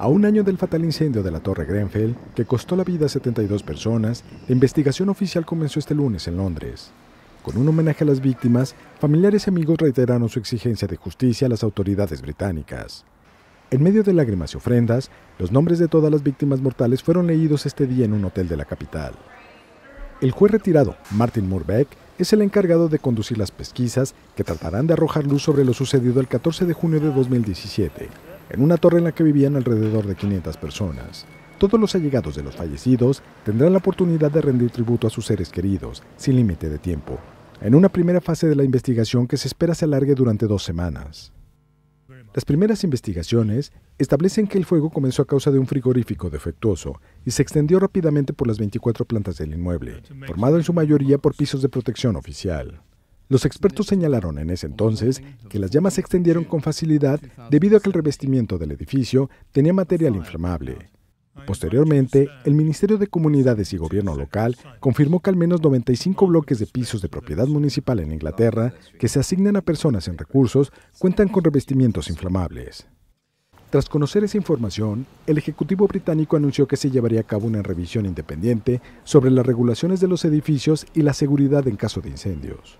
A un año del fatal incendio de la Torre Grenfell, que costó la vida a 72 personas, la investigación oficial comenzó este lunes en Londres. Con un homenaje a las víctimas, familiares y amigos reiteraron su exigencia de justicia a las autoridades británicas. En medio de lágrimas y ofrendas, los nombres de todas las víctimas mortales fueron leídos este día en un hotel de la capital. El juez retirado, Martin Murbeck, es el encargado de conducir las pesquisas que tratarán de arrojar luz sobre lo sucedido el 14 de junio de 2017 en una torre en la que vivían alrededor de 500 personas. Todos los allegados de los fallecidos tendrán la oportunidad de rendir tributo a sus seres queridos, sin límite de tiempo, en una primera fase de la investigación que se espera se alargue durante dos semanas. Las primeras investigaciones establecen que el fuego comenzó a causa de un frigorífico defectuoso y se extendió rápidamente por las 24 plantas del inmueble, formado en su mayoría por pisos de protección oficial. Los expertos señalaron en ese entonces que las llamas se extendieron con facilidad debido a que el revestimiento del edificio tenía material inflamable. Posteriormente, el Ministerio de Comunidades y Gobierno local confirmó que al menos 95 bloques de pisos de propiedad municipal en Inglaterra que se asignan a personas sin recursos cuentan con revestimientos inflamables. Tras conocer esa información, el Ejecutivo británico anunció que se llevaría a cabo una revisión independiente sobre las regulaciones de los edificios y la seguridad en caso de incendios.